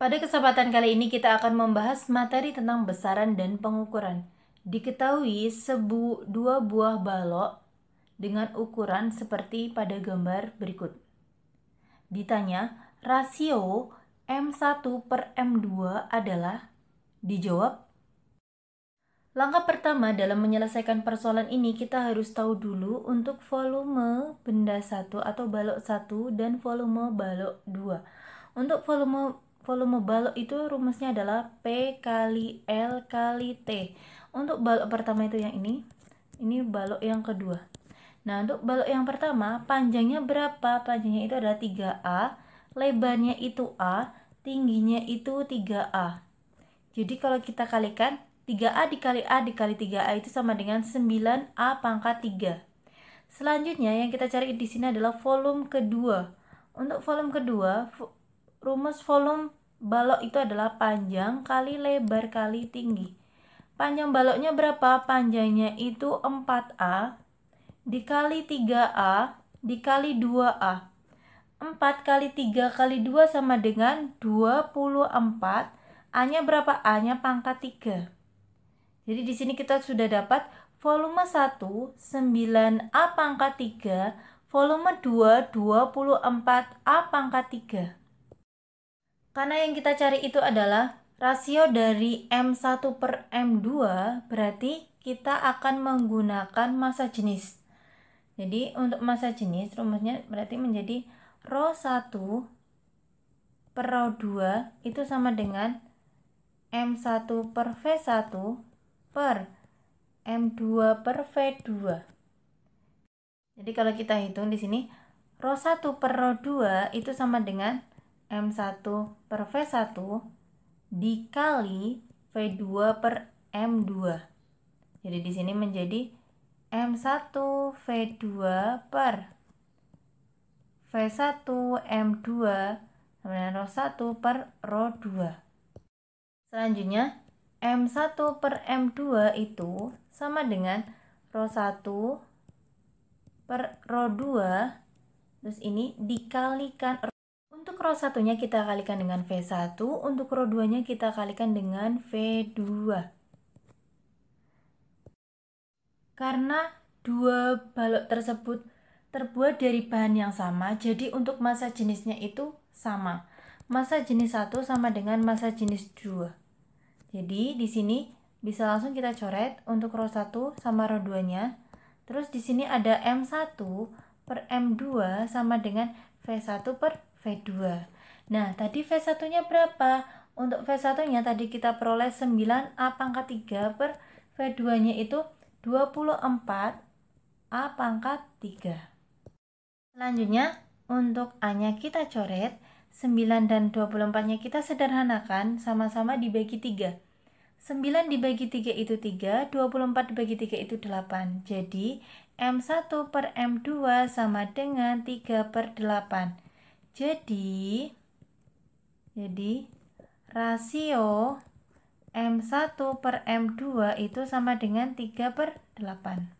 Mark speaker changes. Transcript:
Speaker 1: Pada kesempatan kali ini kita akan membahas materi tentang besaran dan pengukuran. Diketahui sebu dua buah balok dengan ukuran seperti pada gambar berikut. Ditanya, rasio M1 per M2 adalah? Dijawab, Langkah pertama dalam menyelesaikan persoalan ini kita harus tahu dulu untuk volume benda satu atau balok satu dan volume balok dua. Untuk volume volume balok itu rumusnya adalah P kali L kali T. Untuk balok pertama itu yang ini, ini balok yang kedua. Nah, untuk balok yang pertama, panjangnya berapa? Panjangnya itu adalah 3A, lebarnya itu A, tingginya itu 3A. Jadi kalau kita kalikan, 3A dikali A dikali 3A itu sama dengan 9A pangkat 3. Selanjutnya yang kita cari di sini adalah volume kedua. Untuk volume kedua, rumus volume balok itu adalah panjang kali lebar kali tinggi. Panjang baloknya berapa? Panjangnya itu 4A dikali 3A dikali 2A. 4 kali 3 kali 2 sama dengan 24. A-nya berapa? A-nya pangkat 3. Jadi di sini kita sudah dapat volume 1 9A pangkat 3, volume 2 24A pangkat 3. Karena yang kita cari itu adalah rasio dari M1 per M2 berarti kita akan menggunakan massa jenis. Jadi untuk massa jenis rumusnya berarti menjadi Rho 1 per Rho 2 itu sama dengan M1 per V1 per M2 per V2. Jadi kalau kita hitung di sini Rho 1 per Rho 2 itu sama dengan M1 per V1 dikali V2 per M2. Jadi di sini menjadi M1 V2 per V1 M2 sama dengan Rho 1 per Rho 2. Selanjutnya, M1 per M2 itu sama dengan Rho 1 per Rho 2 terus ini dikalikan row satunya kita kalikan dengan V1, untuk row 2-nya kita kalikan dengan V2. Karena dua balok tersebut terbuat dari bahan yang sama, jadi untuk masa jenisnya itu sama. Masa jenis 1 sama dengan masa jenis 2. Jadi di sini bisa langsung kita coret untuk row 1 sama row 2-nya. Terus di sini ada M1 per M2 sama dengan V1 per V2. Nah, tadi V1-nya berapa? Untuk V1-nya tadi kita peroleh 9A pangkat 3 per V2-nya itu 24 A pangkat 3. Selanjutnya, untuk A-nya kita coret, 9 dan 24-nya kita sederhanakan, sama-sama dibagi 3. 9 dibagi 3 itu 3, 24 dibagi 3 itu 8. Jadi, M1 per M2 sama dengan 3 per 8. Jadi jadi rasio M1 per M2 itu sama dengan 3 per 8